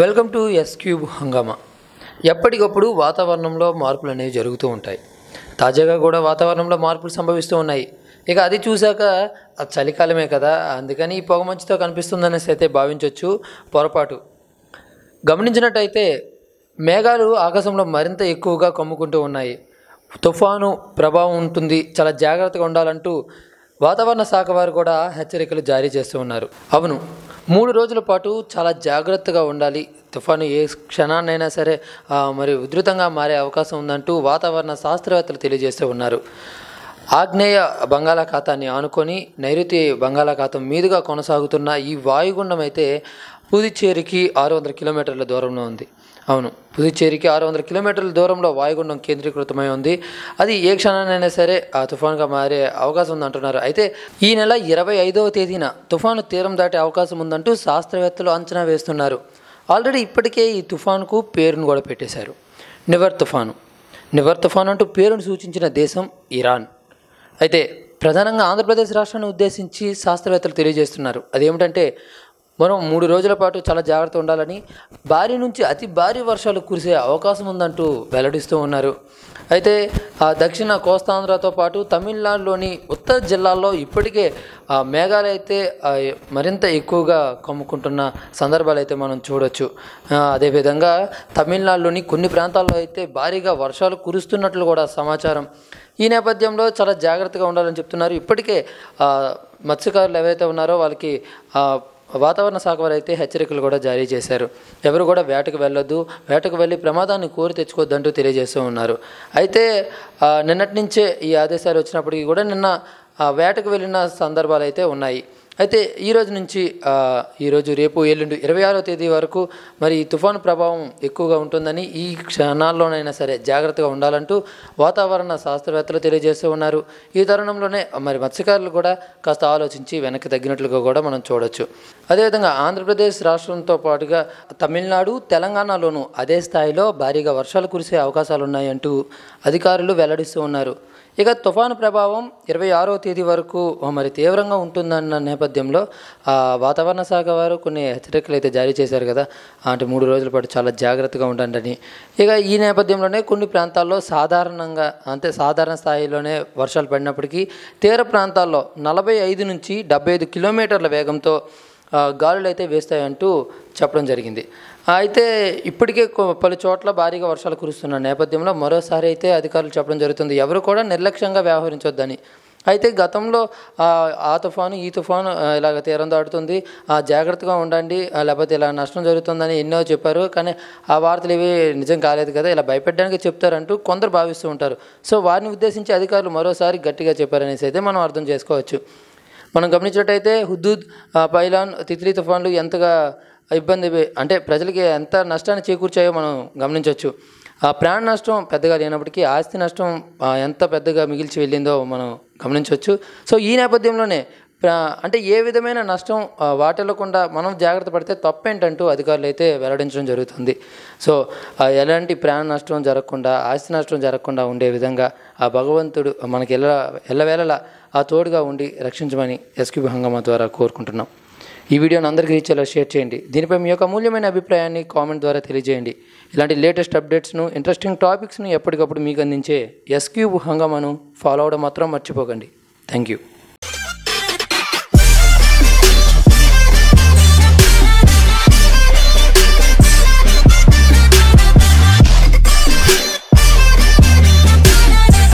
welcome to yes cube హంగామా ఎప్పటికప్పుడు వాతావరణంలో మార్పులు అనేవి జరుగుతూ ఉంటాయి తాజాగా కూడా వాతావరణంలో మార్పులు సంభవిస్తూ ఉన్నాయి ఇక అది చూశాక చలికాలమే కదా అందుకని ఈ పొగమంచుతో కనిపిస్తుందనేసి అయితే భావించవచ్చు పొరపాటు గమనించినట్టయితే మేఘాలు ఆకాశంలో మరింత ఎక్కువగా కమ్ముకుంటూ ఉన్నాయి తుఫాను ప్రభావం ఉంటుంది చాలా జాగ్రత్తగా ఉండాలంటూ వాతావరణ శాఖ వారు కూడా హెచ్చరికలు జారీ చేస్తూ ఉన్నారు అవును మూడు రోజుల పాటు చాలా జాగ్రత్తగా ఉండాలి తుఫాను ఏ క్షణాన్నైనా సరే మరి ఉధృతంగా మారే అవకాశం ఉందంటూ వాతావరణ శాస్త్రవేత్తలు తెలియజేస్తూ ఉన్నారు ఆగ్నేయ బంగాళాఖాతాన్ని ఆనుకొని నైరుతి బంగాళాఖాతం మీదుగా కొనసాగుతున్న ఈ వాయుగుండం అయితే పుదుచ్చేరికి ఆరు వందల కిలోమీటర్ల దూరంలో ఉంది అవును పుదుచ్చేరికి ఆరు వందల కిలోమీటర్ల దూరంలో వాయుగుండం కేంద్రీకృతమై ఉంది అది ఏ క్షణానైనా సరే ఆ తుఫాన్గా మారే అవకాశం ఉందంటున్నారు అయితే ఈ నెల ఇరవై ఐదవ తేదీన తుఫాను తీరం దాటే అవకాశం ఉందంటూ శాస్త్రవేత్తలు అంచనా వేస్తున్నారు ఆల్రెడీ ఇప్పటికే ఈ తుఫాన్కు పేరును కూడా పెట్టేశారు నివర్ తుఫాను నివర్ తుఫాన్ అంటూ పేరును సూచించిన దేశం ఇరాన్ అయితే ప్రధానంగా ఆంధ్రప్రదేశ్ రాష్ట్రాన్ని ఉద్దేశించి శాస్త్రవేత్తలు తెలియజేస్తున్నారు అదేమిటంటే మనం మూడు రోజుల పాటు చాలా జాగ్రత్త ఉండాలని భారీ నుంచి అతి భారీ వర్షాలు కురిసే అవకాశం ఉందంటూ వెల్లడిస్తూ ఉన్నారు అయితే ఆ దక్షిణ కోస్తాంధ్రతో పాటు తమిళనాడులోని ఉత్తర జిల్లాల్లో ఇప్పటికే మేఘాలు అయితే మరింత ఎక్కువగా కమ్ముకుంటున్న సందర్భాలు అయితే మనం చూడొచ్చు అదేవిధంగా తమిళనాడులోని కొన్ని ప్రాంతాల్లో అయితే భారీగా వర్షాలు కురుస్తున్నట్లు కూడా సమాచారం ఈ నేపథ్యంలో చాలా జాగ్రత్తగా ఉండాలని చెప్తున్నారు ఇప్పటికే మత్స్యకారులు ఎవరైతే ఉన్నారో వాళ్ళకి వాతావరణ శాఖ వారు అయితే హెచ్చరికలు కూడా జారీ చేశారు ఎవరు కూడా వేటకు వెళ్ళొద్దు వేటకు వెళ్ళి ప్రమాదాన్ని కోరి తెచ్చుకోవద్దంటూ తెలియజేస్తూ ఉన్నారు అయితే నిన్నటి నుంచే ఈ ఆదేశాలు వచ్చినప్పటికీ కూడా నిన్న వేటకు వెళ్ళిన సందర్భాలు అయితే ఉన్నాయి అయితే ఈరోజు నుంచి ఈరోజు రేపు ఏళ్ళుండి ఇరవై ఆరో తేదీ వరకు మరి తుఫాను ప్రభావం ఎక్కువగా ఉంటుందని ఈ క్షణాల్లోనైనా సరే జాగ్రత్తగా ఉండాలంటూ వాతావరణ శాస్త్రవేత్తలు తెలియజేస్తూ ఉన్నారు ఈ తరుణంలోనే మరి మత్స్యకారులు కూడా కాస్త ఆలోచించి వెనక్కి తగ్గినట్లుగా కూడా మనం చూడవచ్చు అదేవిధంగా ఆంధ్రప్రదేశ్ రాష్ట్రంతో పాటుగా తమిళనాడు తెలంగాణలోనూ అదే స్థాయిలో భారీగా వర్షాలు కురిసే అవకాశాలు ఉన్నాయంటూ అధికారులు వెల్లడిస్తూ ఉన్నారు ఇక తుఫాను ప్రభావం ఇరవై ఆరో తేదీ వరకు మరి తీవ్రంగా ఉంటుందన్న నేపథ్యం నేపథ్యంలో వాతావరణ శాఖ వారు కొన్ని హెచ్చరికలు అయితే జారీ చేశారు కదా అంటే మూడు రోజుల పాటు చాలా జాగ్రత్తగా ఉండండి ఇక ఈ నేపథ్యంలోనే కొన్ని ప్రాంతాల్లో సాధారణంగా అంటే సాధారణ స్థాయిలోనే వర్షాలు పడినప్పటికీ తీర ప్రాంతాల్లో నలభై ఐదు నుంచి డెబ్బై ఐదు కిలోమీటర్ల వేగంతో గాలులు అయితే వేస్తాయంటూ చెప్పడం జరిగింది అయితే ఇప్పటికే పలు చోట్ల భారీగా వర్షాలు కురుస్తున్న నేపథ్యంలో మరోసారి అయితే అధికారులు చెప్పడం జరుగుతుంది ఎవరు కూడా నిర్లక్ష్యంగా వ్యవహరించొద్దని అయితే గతంలో ఆ తుఫాను ఈ తుఫాను ఇలాగ తీరం దాటుతుంది జాగ్రత్తగా ఉండండి లేకపోతే ఇలా నష్టం జరుగుతుందని ఎన్నో చెప్పారు కానీ ఆ వార్తలు ఇవి నిజం కాలేదు కదా ఇలా భయపెట్టడానికి చెప్తారంటూ కొందరు భావిస్తూ ఉంటారు సో వారిని ఉద్దేశించి అధికారులు మరోసారి గట్టిగా చెప్పారనేసి అయితే మనం అర్థం చేసుకోవచ్చు మనం గమనించినట్టయితే హుద్దూద్ పైలాన్ తిత్లీ తుఫాన్లు ఎంతగా ఇబ్బంది అంటే ప్రజలకి ఎంత నష్టాన్ని చేకూర్చాయో మనం గమనించవచ్చు ఆ ప్రాణ నష్టం పెద్దగా లేనప్పటికీ ఆస్తి నష్టం ఎంత పెద్దగా మిగిల్చి వెళ్ళిందో మనం గమనించవచ్చు సో ఈ నేపథ్యంలోనే అంటే ఏ విధమైన నష్టం వాటిల్లకుండా మనం జాగ్రత్త పడితే తప్పేంటంటూ అధికారులు అయితే వెల్లడించడం జరుగుతుంది సో ఎలాంటి ప్రాణ నష్టం జరగకుండా ఆస్తి నష్టం జరగకుండా ఉండే విధంగా ఆ భగవంతుడు మనకి ఎల్ల ఎల్లవేళలా ఆ తోడుగా ఉండి రక్షించమని ఎస్క్యూ హంగమ ద్వారా కోరుకుంటున్నాం ఈ వీడియోని అందరికీ రీచ్ అలా షేర్ చేయండి దీనిపై మీ యొక్క అమూల్యమైన అభిప్రాయాన్ని కామెంట్ ద్వారా తెలియజేయండి ఇలాంటి లేటెస్ట్ అప్డేట్స్ను ఇంట్రెస్టింగ్ టాపిక్స్ను ఎప్పటికప్పుడు మీకు అందించే ఎస్క్యూబ్ హంగమను ఫాలో అవడం మాత్రం మర్చిపోకండి థ్యాంక్ యూ